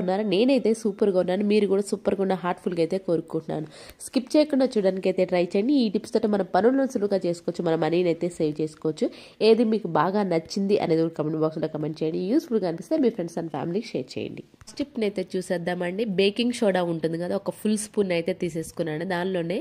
ఉన్నారా నేనైతే సూపర్గా ఉన్నాను మీరు కూడా సూపర్గా ఉన్న హార్ట్ఫుల్గా అయితే కోరుకుంటున్నాను స్కిప్ చేయకుండా చూడడానికి అయితే ట్రై చేయండి ఈ టిప్స్ తోటి మన పనులను సులువుగా చేసుకోవచ్చు మన మనీని అయితే సేవ్ చేసుకోవచ్చు ఏది మీకు బాగా నచ్చింది అనేది కూడా కమెంట్ బాక్స్లో కమెంట్ చేయండి యూస్ఫుల్గా అనిపిస్తే మీ ఫ్రెండ్స్ అండ్ ఫ్యామిలీకి షేర్ చేయండి స్టిప్ని అయితే చూసేద్దామండి బేకింగ్ సోడా ఉంటుంది కదా ఒక ఫుల్ స్పూన్ అయితే తీసేసుకున్నాను దానిలోనే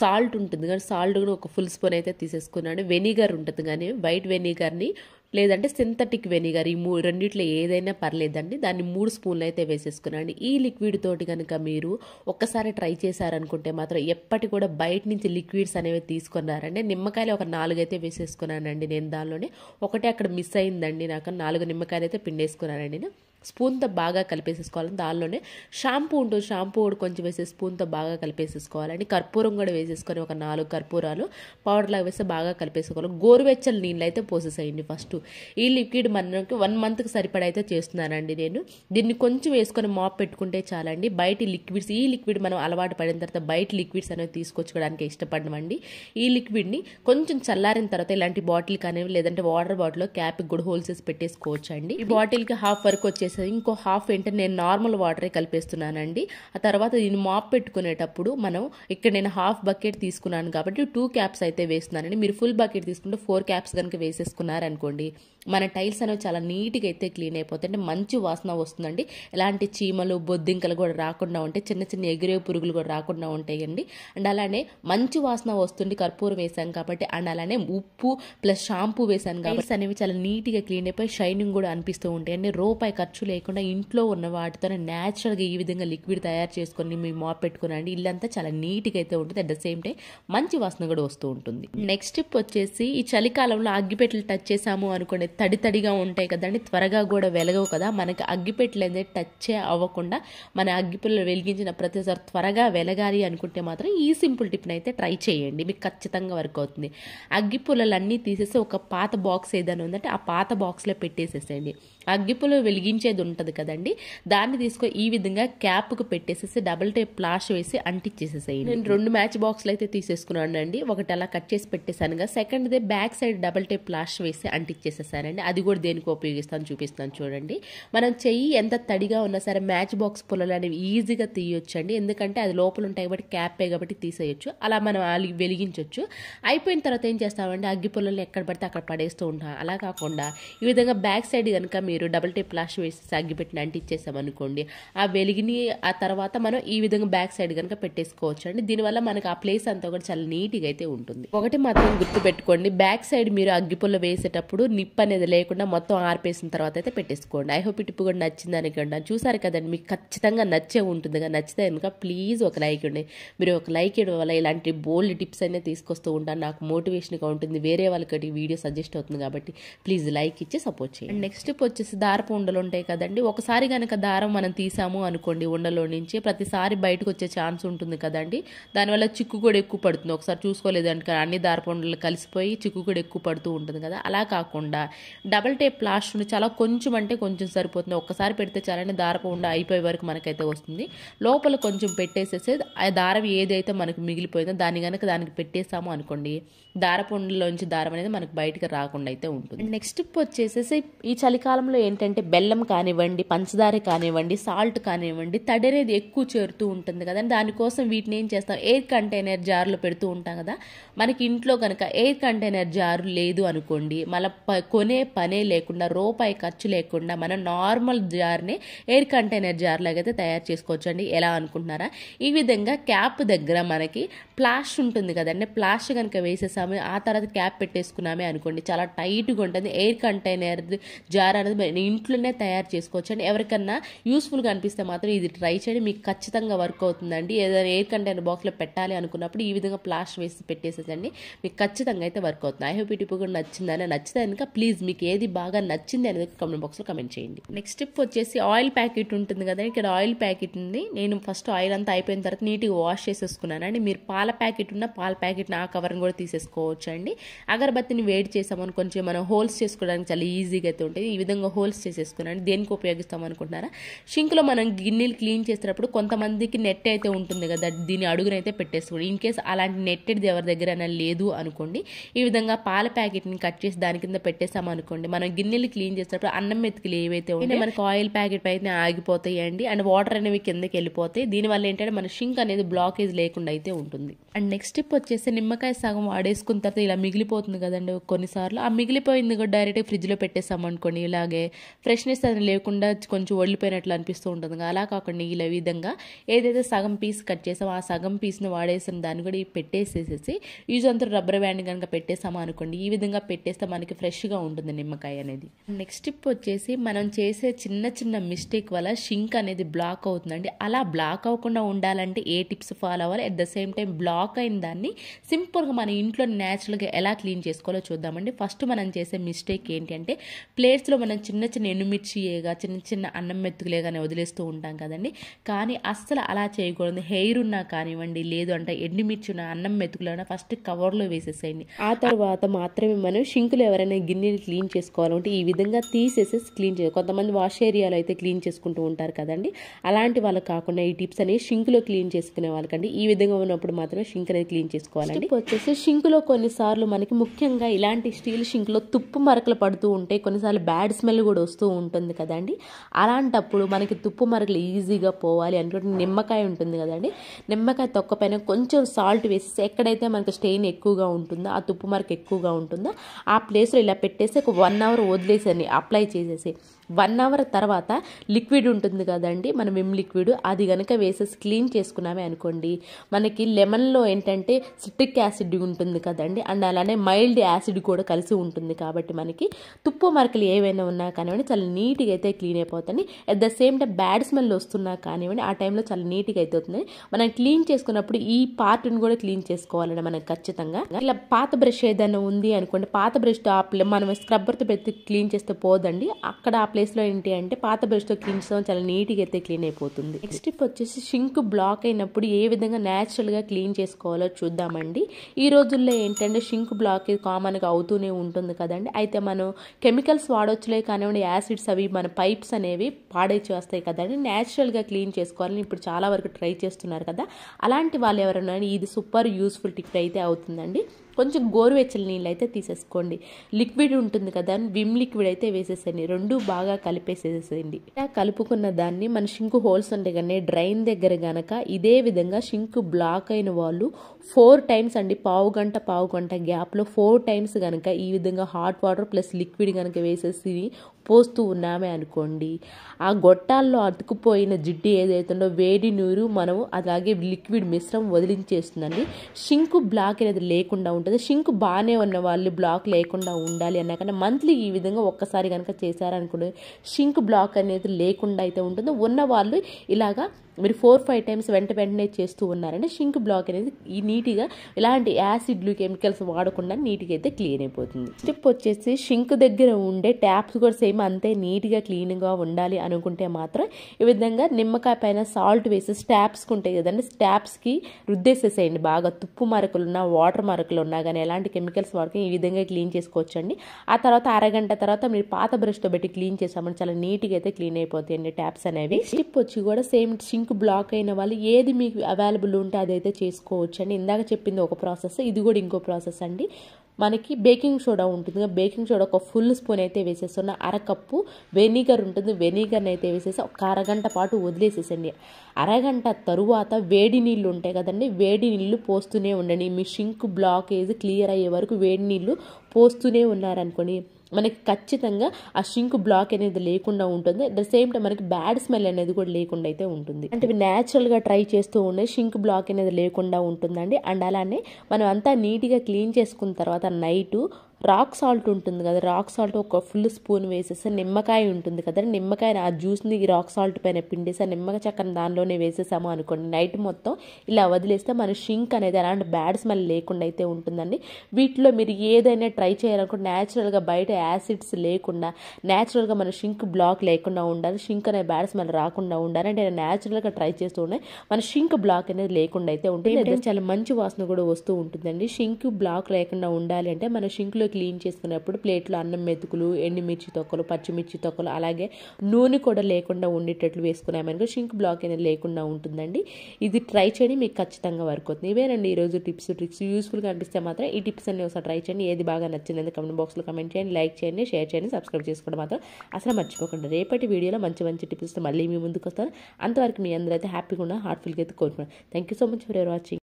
సాల్ట్ ఉంటుంది కానీ సాల్ట్ కూడా ఒక ఫుల్ స్పూన్ అయితే తీసేసుకున్నాను వెనిగర్ ఉంటుంది కానీ వైట్ వెనిగర్ని లేదంటే సింథటిక్ వెనిగర్ ఈ మూ రెండిట్లో ఏదైనా పర్లేదండి దాన్ని మూడు స్పూన్లు అయితే వేసేసుకున్నాను ఈ లిక్విడ్ తోటి కనుక మీరు ఒక్కసారి ట్రై చేశారనుకుంటే మాత్రం ఎప్పటి కూడా బయట నుంచి లిక్విడ్స్ అనేవి తీసుకున్నారండి నిమ్మకాయలు ఒక నాలుగు అయితే వేసేసుకున్నానండి నేను దానిలోనే ఒకటే అక్కడ మిస్ అయిందండి నాకు నాలుగు నిమ్మకాయలు అయితే పిండేసుకున్నానండి నేను స్పూన్తో బాగా కలిపేసేసుకోవాలి దానిలోనే షాంపూ ఉంటుంది షాంపూ కూడా కొంచెం వేసి స్పూన్తో బాగా కలిపేసేసుకోవాలండి కర్పూరం కూడా వేసేసుకొని ఒక నాలుగు కర్పూరాలు పౌడర్లాగా వేస్తే బాగా కలిపేసుకోవాలి గోరువెచ్చలు నీళ్ళు అయితే పోసేసేయండి ఫస్ట్ ఈ లిక్విడ్ మనకి వన్ మంత్కి సరిపడా అయితే చేస్తున్నానండి నేను దీన్ని కొంచెం వేసుకొని మాప్ పెట్టుకుంటే చాలండి బయట లిక్విడ్స్ ఈ లిక్విడ్ మనం అలవాటు పడిన తర్వాత బయట లిక్విడ్స్ అనేవి తీసుకొచ్చుకోవడానికి ఇష్టపడమండి ఈ లిక్విడ్ని కొంచెం చల్లారిన తర్వాత ఇలాంటి బాటిల్ కానీ లేదంటే వాటర్ బాటిల్లో క్యాప్కి కూడా హోల్సేస్ పెట్టేసుకోవచ్చు అండి ఈ బాటిల్కి హాఫ్ వరకు వచ్చేసి కలిపేసి ఇంకో హాఫ్ ఏంటంటే నేను నార్మల్ వాటరే కలిపేస్తున్నానండి ఆ తర్వాత దీన్ని మాప్ పెట్టుకునేటప్పుడు మనం ఇక్కడ నేను హాఫ్ బకెట్ తీసుకున్నాను కాబట్టి టూ క్యాప్స్ అయితే వేస్తున్నానండి మీరు ఫుల్ బకెట్ తీసుకుంటే ఫోర్ క్యాప్స్ కనుక వేసేసుకున్నారనుకోండి మన టైల్స్ అనేవి చాలా నీట్గా అయితే క్లీన్ అంటే మంచి వాసన వస్తుందండి ఎలాంటి చీమలు బొద్దింకలు కూడా రాకుండా ఉంటాయి చిన్న చిన్న ఎగిరే పురుగులు కూడా రాకుండా ఉంటాయండి అండ్ అలానే మంచి వాసన వస్తుంది కర్పూరం వేసాం కాబట్టి అండ్ అలానే ఉప్పు ప్లస్ షాంపూ వేసాను కాబట్టి అనేవి చాలా నీట్గా క్లీన్ అయిపోయి షైనింగ్ కూడా అనిపిస్తూ ఉంటాయండి రూపాయి ఖర్చు ఖర్చు లేకుండా ఇంట్లో ఉన్న వాటితోనే న్యాచురల్గా ఈ విధంగా లిక్విడ్ తయారు చేసుకొని మీ మాప్ పెట్టుకునండి ఇల్లంతా చాలా నీట్గా అయితే ఉంటుంది అట్ ద సేమ్ టైం మంచి వాసన కూడా వస్తూ ఉంటుంది నెక్స్ట్ స్టెప్ వచ్చేసి ఈ చలికాలంలో అగ్గిపెట్లు టచ్ చేసాము అనుకోండి తడి తడిగా ఉంటాయి కదండి త్వరగా కూడా వెలగవు కదా మనకి అగ్గిపెట్లు అనేది టచ్ అవ్వకుండా మన అగ్గిపెట్లు వెలిగించిన ప్రతిసారి త్వరగా వెలగాలి అనుకుంటే మాత్రం ఈ సింపుల్ టిప్ అయితే ట్రై చేయండి మీకు ఖచ్చితంగా వర్క్ అవుతుంది అగ్గి పుల్లలన్నీ తీసేసి ఒక పాత బాక్స్ ఏదైనా ఉందంటే ఆ పాత బాక్స్లో పెట్టేసేసేయండి అగ్గిపుల్ల వెలిగించే అనేది ఉంటుంది కదండి దాన్ని తీసుకొని ఈ విధంగా క్యాప్కు పెట్టేసేసి డబల్ టైప్ ప్లాష్ వేసి అంటిచ్చేసేసాయి నేను రెండు మ్యాచ్ బాక్స్లు అయితే తీసేసుకున్నాను అండి ఒకటి అలా కట్ చేసి పెట్టేశానుగా సెకండ్దే బ్యాక్ సైడ్ డబల్ టైప్ ప్లాష్ వేసి అంటిచ్చేసేసానండి అది కూడా దేనికి ఉపయోగిస్తాను చూపిస్తాను చూడండి మనం చెయ్యి ఎంత తడిగా ఉన్నా సరే మ్యాచ్ బాక్స్ పొలలు అనేవి ఈజీగా తీయొచ్చు అండి ఎందుకంటే అది లోపల ఉంటాయి కాబట్టి క్యాపే కాబట్టి తీసేయొచ్చు అలా మనం వెలిగించవచ్చు అయిపోయిన తర్వాత ఏం చేస్తామండి అగ్గి పొలల్ని ఎక్కడ పడితే అక్కడ పడేస్తూ ఉంటాం అలా కాకుండా ఈ విధంగా బ్యాక్ సైడ్ కనుక మీరు డబల్ టైప్ ప్లాష్ వేసి చేసి సగ్గిపెట్టిన అంటించేసామనుకోండి ఆ వెలిగిని ఆ తర్వాత మనం ఈ విధంగా బ్యాక్ సైడ్ కనుక పెట్టేసుకోవచ్చు అండి దీనివల్ల మనకు ఆ ప్లేస్ అంతా కూడా చాలా నీట్గా అయితే ఉంటుంది ఒకటి మాత్రం గుర్తుపెట్టుకోండి బ్యాక్ సైడ్ మీరు అగ్గిపుల్ల వేసేటప్పుడు నిప్ అనేది లేకుండా మొత్తం ఆర్పేసిన తర్వాత అయితే పెట్టేసుకోండి ఐ హోప్ ఇటు కూడా నచ్చింది అనుకోండి చూసారు కదండి మీకు ఖచ్చితంగా నచ్చే ఉంటుంది కదా నచ్చితే కనుక ప్లీజ్ ఒక లైక్ ఉండే మీరు ఒక లైక్ ఇవ్వడం వల్ల ఇలాంటి బోల్డ్ టిప్స్ అనేది తీసుకొస్తూ ఉంటాను నాకు మోటివేషన్గా ఉంటుంది వేరే వాళ్ళకి వీడియో సజెస్ట్ అవుతుంది కాబట్టి ప్లీజ్ లైక్ ఇచ్చి సపోర్ట్ చేయండి నెక్స్ట్ వచ్చేసి దారపు ఉండలు ఉంటాయి ఉంటాయి కదండి ఒకసారి కనుక దారం మనం తీసాము అనుకోండి ఉండలో నుంచి ప్రతిసారి బయటకు వచ్చే ఛాన్స్ ఉంటుంది కదండి దానివల్ల చిక్కు కూడా ఎక్కువ పడుతుంది ఒకసారి చూసుకోలేదండి అన్ని దారపండ్లు కలిసిపోయి చిక్కు కూడా ఎక్కువ పడుతూ ఉంటుంది కదా అలా కాకుండా డబల్ టేప్ ప్లాస్టర్ని చాలా కొంచెం అంటే కొంచెం సరిపోతుంది ఒక్కసారి పెడితే చాలని దారపండు అయిపోయే వరకు మనకైతే వస్తుంది లోపల కొంచెం పెట్టేసేసి ఆ దారం ఏదైతే మనకు మిగిలిపోయిందో దాన్ని కనుక దానికి పెట్టేసాము అనుకోండి దారపుండలోంచి దారం అనేది మనకు బయటకు రాకుండా అయితే ఉంటుంది నెక్స్ట్ వచ్చేసేసి ఈ చలికాలంలో ఏంటంటే బెల్లం కానివ్వండి పంచదార కానివ్వండి సాల్ట్ కానివ్వండి తడేరేది ఎక్కువ చేరుతూ ఉంటుంది కదండి దానికోసం వీటిని ఏం చేస్తాం ఎయిర్ కంటైనర్ జార్లో పెడుతూ ఉంటాం కదా మనకి ఇంట్లో కనుక ఎయిర్ కంటైనర్ జారు లేదు అనుకోండి మన కొనే పనే లేకుండా రూపాయి ఖర్చు లేకుండా మనం నార్మల్ జార్ని ఎయిర్ కంటైనర్ జార్ లాగైతే తయారు చేసుకోవచ్చు అండి ఎలా అనుకుంటున్నారా ఈ విధంగా క్యాప్ దగ్గర మనకి ప్లాష్ ఉంటుంది కదండి ప్లాష్ కనుక వేసేసాము ఆ తర్వాత క్యాప్ పెట్టేసుకున్నామే అనుకోండి చాలా టైట్గా ఉంటుంది ఎయిర్ కంటైనర్ జార్ అనేది ఇంట్లోనే తయారు తయారు చేసుకోవచ్చు అండి ఎవరికన్నా యూస్ఫుల్గా అనిపిస్తే మాత్రం ఇది ట్రై చేయండి మీకు ఖచ్చితంగా వర్క్ అవుతుందండి ఏదైనా ఎయిర్ కంటైనర్ బాక్స్లో పెట్టాలి అనుకున్నప్పుడు ఈ విధంగా ప్లాస్టర్ వేసి పెట్టేసేదండి మీకు ఖచ్చితంగా అయితే వర్క్ అవుతుంది ఐ హోప్ ఈ టిప్ కూడా నచ్చిందని నచ్చితే కనుక ప్లీజ్ మీకు ఏది బాగా నచ్చింది అనేది కమెంట్ బాక్స్లో కమెంట్ చేయండి నెక్స్ట్ టిప్ వచ్చేసి ఆయిల్ ప్యాకెట్ ఉంటుంది కదా ఇక్కడ ఆయిల్ ప్యాకెట్ ఉంది నేను ఫస్ట్ ఆయిల్ అంతా అయిపోయిన తర్వాత నీట్గా వాష్ చేసేసుకున్నానండి మీరు పాల ప్యాకెట్ ఉన్న పాల ప్యాకెట్ని ఆ కవర్ని కూడా తీసేసుకోవచ్చు అండి అగరబత్తిని వేడి చేసామని కొంచెం మనం హోల్స్ చేసుకోవడానికి చాలా ఈజీగా అయితే ఉంటుంది ఈ విధంగా హోల్స్ చేసేసుకున్నాను దేనికి ఉపయోగిస్తాం అనుకుంటున్నారా షింక్లో మనం గిన్నెలు క్లీన్ చేసేటప్పుడు కొంతమందికి నెట్ అయితే ఉంటుంది కదా దీని అడుగునైతే పెట్టేసుకోండి ఇన్ కేస్ అలాంటి నెట్టెడ్ది ఎవరి దగ్గర లేదు అనుకోండి ఈ విధంగా పాల ప్యాకెట్ని కట్ చేసి దాని కింద పెట్టేస్తామనుకోండి అనుకోండి మనం గిన్నెలు క్లీన్ చేసేటప్పుడు అన్నం మెతుకులు ఏవైతే ఉంటే మనకు ఆయిల్ ప్యాకెట్ పైన ఆగిపోతాయి అండి అండ్ వాటర్ అనేవి కిందకి వెళ్ళిపోతాయి దీనివల్ల ఏంటంటే మన షింక్ అనేది బ్లాకేజ్ లేకుండా అయితే ఉంటుంది అండ్ నెక్స్ట్ స్టెప్ వచ్చేసి నిమ్మకాయ సగం వాడేసుకున్న తర్వాత ఇలా మిగిలిపోతుంది కదండి కొన్నిసార్లు ఆ మిగిలిపోయింది కూడా డైరెక్ట్గా ఫ్రిడ్జ్లో పెట్టేస్తామనుకోండి అనుకోండి ఇలాగే ఫ్రెష్నెస్ అది లేకుండా కొంచెం వడిలిపోయినట్లు అనిపిస్తూ ఉంటుంది అలా కాకుండా ఇలా విధంగా ఏదైతే సగం పీస్ కట్ చేసామో ఆ సగం పీస్ని వాడేసిన దాన్ని కూడా పెట్టేసేసేసి యూజ్ అంతా రబ్బర్ బ్యాండ్ కనుక పెట్టేస్తామా అనుకోండి ఈ విధంగా పెట్టేస్తే మనకి ఫ్రెష్గా ఉంటుంది నిమ్మకాయ అనేది నెక్స్ట్ టిప్ వచ్చేసి మనం చేసే చిన్న చిన్న మిస్టేక్ వల్ల షింక్ అనేది బ్లాక్ అవుతుందండి అలా బ్లాక్ అవ్వకుండా ఉండాలంటే ఏ టిప్స్ ఫాలో అవ్వాలి at the same time block అయిన దాన్ని సింపుల్గా మన ఇంట్లో న్యాచురల్గా ఎలా క్లీన్ చేసుకోవాలో చూద్దామండి ఫస్ట్ మనం చేసే మిస్టేక్ ఏంటి అంటే ప్లేట్స్లో మనం చిన్న చిన్న ఎనుమిర్చి చేయగా చిన్న చిన్న అన్నం మెత్తుకులే కానీ వదిలేస్తూ ఉంటాం కదండి కానీ అస్సలు అలా చేయకూడదు హెయిర్ ఉన్నా కానివ్వండి లేదు అంటే ఎండిమిర్చి ఉన్న అన్నం మెతుకులైనా ఫస్ట్ కవర్లో వేసేసేయండి ఆ తర్వాత మాత్రమే మనం షింకులు ఎవరైనా గిన్నెని క్లీన్ చేసుకోవాలంటే ఈ విధంగా తీసేసేసి క్లీన్ చేయాలి కొంతమంది వాష్ ఏరియాలో అయితే క్లీన్ చేసుకుంటూ ఉంటారు కదండి అలాంటి వాళ్ళకి కాకుండా ఈ టిప్స్ అనేవి షింకులో క్లీన్ చేసుకునే వాళ్ళకండి ఈ విధంగా ఉన్నప్పుడు మాత్రమే షింక్ అనేది క్లీన్ చేసుకోవాలండి వచ్చేసి షింకులో కొన్నిసార్లు మనకి ముఖ్యంగా ఇలాంటి స్టీల్ షింక్లో తుప్పు మరకలు పడుతూ ఉంటాయి కొన్నిసార్లు బ్యాడ్ స్మెల్ కూడా వస్తూ ఉంటుంది కదా కదండి అలాంటప్పుడు మనకి తుప్పు మరకలు ఈజీగా పోవాలి అనుకుంటే నిమ్మకాయ ఉంటుంది కదండి నిమ్మకాయ తొక్క పైన కొంచెం సాల్ట్ వేసేసి ఎక్కడైతే మనకి స్టెయిన్ ఎక్కువగా ఉంటుందో ఆ తుప్పు మరక ఎక్కువగా ఉంటుందో ఆ ప్లేస్లో ఇలా పెట్టేసి ఒక వన్ అవర్ వదిలేసండి అప్లై చేసేసి వన్ అవర్ తర్వాత లిక్విడ్ ఉంటుంది కదండి మనం విమ్ లిక్విడ్ అది కనుక వేసేసి క్లీన్ చేసుకున్నామే అనుకోండి మనకి లెమన్లో ఏంటంటే సిట్రిక్ యాసిడ్ ఉంటుంది కదండి అండ్ అలానే మైల్డ్ యాసిడ్ కూడా కలిసి ఉంటుంది కాబట్టి మనకి తుప్పు మరకలు ఏవైనా ఉన్నా కానివ్వండి చాలా నీట్గా అయితే క్లీన్ అయిపోతుంది at the same time bad smell వస్తున్నా కానివ్వండి ఆ టైంలో చాలా నీట్గా అయితే అవుతుంది మనం క్లీన్ చేసుకున్నప్పుడు ఈ పార్ట్ని కూడా క్లీన్ చేసుకోవాలండి మనం ఖచ్చితంగా ఇలా పాత బ్రష్ ఏదైనా ఉంది అనుకోండి పాత బ్రష్తో మనం స్క్రబ్బర్తో పెట్టి క్లీన్ చేస్తే పోదండి అక్కడ ప్లేస్లో ఏంటి అంటే పాత బ్రష్తో క్లీన్ చేస్తాం చాలా నీట్గా అయితే క్లీన్ అయిపోతుంది నెక్స్ట్ టిప్ వచ్చేసి షింక్ బ్లాక్ అయినప్పుడు ఏ విధంగా న్యాచురల్గా క్లీన్ చేసుకోవాలో చూద్దామండి ఈ రోజుల్లో ఏంటంటే షింక్ బ్లాక్ కామన్గా అవుతూనే ఉంటుంది కదండి అయితే మనం కెమికల్స్ వాడొచ్చులే కానివ్వండి యాసిడ్స్ అవి మన పైప్స్ అనేవి పాడేసి వస్తాయి కదండి న్యాచురల్గా క్లీన్ చేసుకోవాలని ఇప్పుడు చాలా వరకు ట్రై చేస్తున్నారు కదా అలాంటి వాళ్ళు ఎవరైనా ఇది సూపర్ యూస్ఫుల్ టిప్ అయితే అవుతుందండి కొంచెం గోరువెచ్చని నీళ్ళు అయితే తీసేసుకోండి లిక్విడ్ ఉంటుంది కదా విమ్ లిక్విడ్ అయితే వేసేసేయండి రెండు బాగా కలిపేసేసేయండి ఇలా కలుపుకున్న దాన్ని మన షింకు హోల్స్ ఉంటాయి కానీ డ్రైన్ దగ్గర గనక ఇదే విధంగా షింకు బ్లాక్ అయిన వాళ్ళు ఫోర్ టైమ్స్ అండి పావు గంట పావు గంట గ్యాప్లో ఫోర్ టైమ్స్ కనుక ఈ విధంగా హాట్ వాటర్ ప్లస్ లిక్విడ్ కనుక వేసేసి పోస్తూ ఉన్నామే అనుకోండి ఆ గొట్టాల్లో అతుకుపోయిన జిడ్డు ఏదైతుందో వేడి నీరు మనము అలాగే లిక్విడ్ మిశ్రమం వదిలించేస్తుందండి షింకు బ్లాక్ అనేది లేకుండా ఉంటుంది షింకు బాగానే ఉన్న వాళ్ళు బ్లాక్ లేకుండా ఉండాలి అన్నా మంత్లీ ఈ విధంగా ఒక్కసారి కనుక చేశారనుకోండి షింక్ బ్లాక్ అనేది లేకుండా అయితే ఉంటుందో ఉన్న వాళ్ళు ఇలాగా మీరు ఫోర్ ఫైవ్ టైమ్స్ వెంట వెంటనే చేస్తూ ఉన్నారంటే షింక్ బ్లాక్ అనేది ఈ నీట్గా ఇలాంటి యాసిడ్లు కెమికల్స్ వాడకుండా నీట్గా అయితే క్లీన్ అయిపోతుంది స్టెప్ వచ్చేసి షింక్ దగ్గర ఉండే ట్యాప్స్ కూడా సేమ్ సేమ్ అంతే నీట్గా క్లీన్గా ఉండాలి అనుకుంటే మాత్రం ఈ విధంగా నిమ్మకాయ పైన సాల్ట్ వేసి స్టాప్స్కి ఉంటాయి కదండి స్టాప్స్కి రుద్దేసేసేయండి బాగా తుప్పు మరకులు ఉన్నా వాటర్ మరకలు ఉన్నా కానీ ఎలాంటి కెమికల్స్ వాడకం ఈ విధంగా క్లీన్ చేసుకోవచ్చండి ఆ తర్వాత అరగంట తర్వాత మీరు పాత బ్రష్తో పెట్టి క్లీన్ చేసామని చాలా నీట్గా అయితే క్లీన్ అయిపోతాయండి ట్యాప్స్ అనేవి స్టిప్ వచ్చి కూడా సేమ్ సింక్ బ్లాక్ అయిన వాళ్ళు ఏది మీకు అవైలబుల్ ఉంటే అదైతే చేసుకోవచ్చు అండి ఇందాక చెప్పింది ఒక ప్రాసెస్ ఇది కూడా ఇంకో ప్రాసెస్ అండి మనకి బేకింగ్ సోడా ఉంటుంది బేకింగ్ సోడా ఒక ఫుల్ స్పూన్ అయితే వేసేస్తున్న అరకప్పు వెనిగర్ ఉంటుంది వెనిగర్ని అయితే వేసేసి ఒక అరగంట పాటు వదిలేసేసండి అరగంట తరువాత వేడి నీళ్ళు ఉంటాయి కదండి వేడి నీళ్ళు పోస్తూనే ఉండండి మీ షింక్ బ్లాకేజ్ క్లియర్ అయ్యే వరకు వేడి నీళ్ళు పోస్తూనే ఉన్నారనుకోండి మనకి ఖచ్చితంగా ఆ షింక్ బ్లాక్ అనేది లేకుండా ఉంటుంది అట్ ద సేమ్ టైం మనకి బ్యాడ్ స్మెల్ అనేది కూడా లేకుండా అయితే ఉంటుంది అంటే ఇవి న్యాచురల్గా ట్రై చేస్తూ ఉండే షింక్ బ్లాక్ అనేది లేకుండా ఉంటుందండి అండ్ అలానే మనం అంతా నీట్గా క్లీన్ చేసుకున్న తర్వాత నైట్ రాక్ సాల్ట్ ఉంటుంది కదా రాక్ సాల్ట్ ఒక ఫుల్ స్పూన్ వేసేసి నిమ్మకాయ ఉంటుంది కదా నిమ్మకాయ ఆ జ్యూస్ని రాక్ సాల్ట్ పైన పిండేసి నిమ్మకాయ చక్కని దానిలోనే వేసేసాము అనుకోండి నైట్ మొత్తం ఇలా వదిలేస్తే మన షింక్ అనేది అలాంటి బ్యాడ్ స్మెల్ లేకుండా అయితే ఉంటుందండి వీటిలో మీరు ఏదైనా ట్రై చేయాలనుకుంటే న్యాచురల్గా బయట యాసిడ్స్ లేకుండా న్యాచురల్గా మన షింక్ బ్లాక్ లేకుండా ఉండాలి షింక్ అనే బ్యాడ్ స్మెల్ రాకుండా ఉండాలి అంటే న్యాచురల్గా ట్రై చేస్తూ ఉన్నాయి మన షింక్ బ్లాక్ అనేది లేకుండా అయితే ఉంటుంది చాలా మంచి వాసన కూడా వస్తూ ఉంటుందండి షింక్ బ్లాక్ లేకుండా ఉండాలి అంటే మన షింక్లో క్లీన్ చేసుకునేప్పుడు ప్లేట్లో అన్నం మెతుకులు ఎండుమిర్చి తొక్కలు పచ్చిమిర్చి తొక్కలు అలాగే నూనె కూడా లేకుండా ఉండేటట్లు వేసుకున్నామనుకో షింక్ బ్లాక్ అనేది లేకుండా ఉంటుందండి ఇది ట్రై చేయండి మీకు ఖచ్చితంగా వర్క్ అవుతుంది ఇవేనండి ఈరోజు టిప్స్ ట్రిక్స్ యూస్ఫుల్గా అనిపిస్తే మాత్రం ఈ టిప్స్ అన్ని ఒకసారి ట్రై చేయండి ఏది బాగా నచ్చిందని కమెంట్ బాక్స్లో కమెంట్ చేయండి లైక్ చేయండి షేర్ చేయండి సబ్స్క్రైబ్ చేసుకోవడం మాత్రం అసలు మర్చిపోకుండా రేపటి వీడియోలో మంచి మంచి టిప్స్తో మళ్ళీ మీ ముందుకు వస్తాను అంతవరకు మీ అందరూ అయితే హ్యాపీగా ఉన్న హార్ట్ఫుల్గా అయితే కోరుకున్నాను thank you so much for watching